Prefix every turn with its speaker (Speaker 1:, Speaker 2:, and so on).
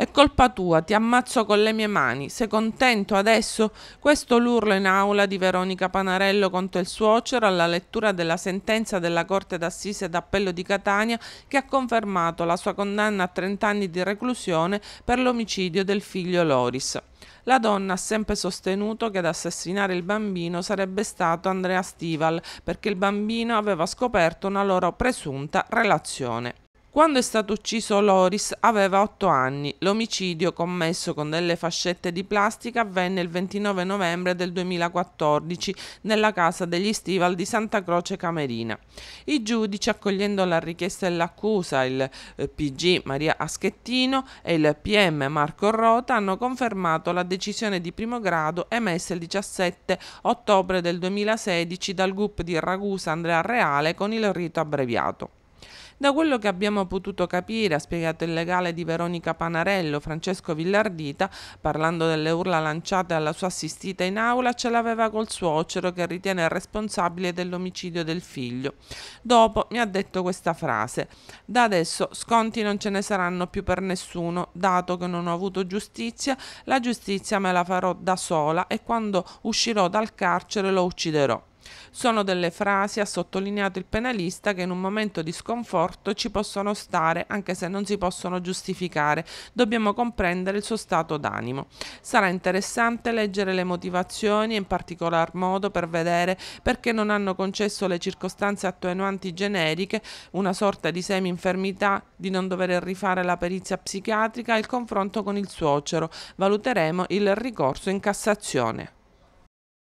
Speaker 1: È colpa tua, ti ammazzo con le mie mani. Sei contento adesso? Questo l'urlo in aula di Veronica Panarello contro il suocero alla lettura della sentenza della Corte d'Assise d'Appello di Catania che ha confermato la sua condanna a 30 anni di reclusione per l'omicidio del figlio Loris. La donna ha sempre sostenuto che ad assassinare il bambino sarebbe stato Andrea Stival perché il bambino aveva scoperto una loro presunta relazione. Quando è stato ucciso Loris aveva 8 anni. L'omicidio commesso con delle fascette di plastica avvenne il 29 novembre del 2014 nella casa degli Stival di Santa Croce Camerina. I giudici, accogliendo la richiesta dell'accusa, il eh, PG Maria Aschettino e il PM Marco Rota, hanno confermato la decisione di primo grado emessa il 17 ottobre del 2016 dal GUP di Ragusa Andrea Reale con il rito abbreviato. Da quello che abbiamo potuto capire, ha spiegato il legale di Veronica Panarello, Francesco Villardita, parlando delle urla lanciate alla sua assistita in aula, ce l'aveva col suocero che ritiene responsabile dell'omicidio del figlio. Dopo mi ha detto questa frase, da adesso sconti non ce ne saranno più per nessuno, dato che non ho avuto giustizia, la giustizia me la farò da sola e quando uscirò dal carcere lo ucciderò. Sono delle frasi, ha sottolineato il penalista, che in un momento di sconforto ci possono stare anche se non si possono giustificare. Dobbiamo comprendere il suo stato d'animo. Sarà interessante leggere le motivazioni in particolar modo per vedere perché non hanno concesso le circostanze attenuanti generiche, una sorta di semi-infermità, di non dover rifare la perizia psichiatrica e il confronto con il suocero. Valuteremo il ricorso in Cassazione.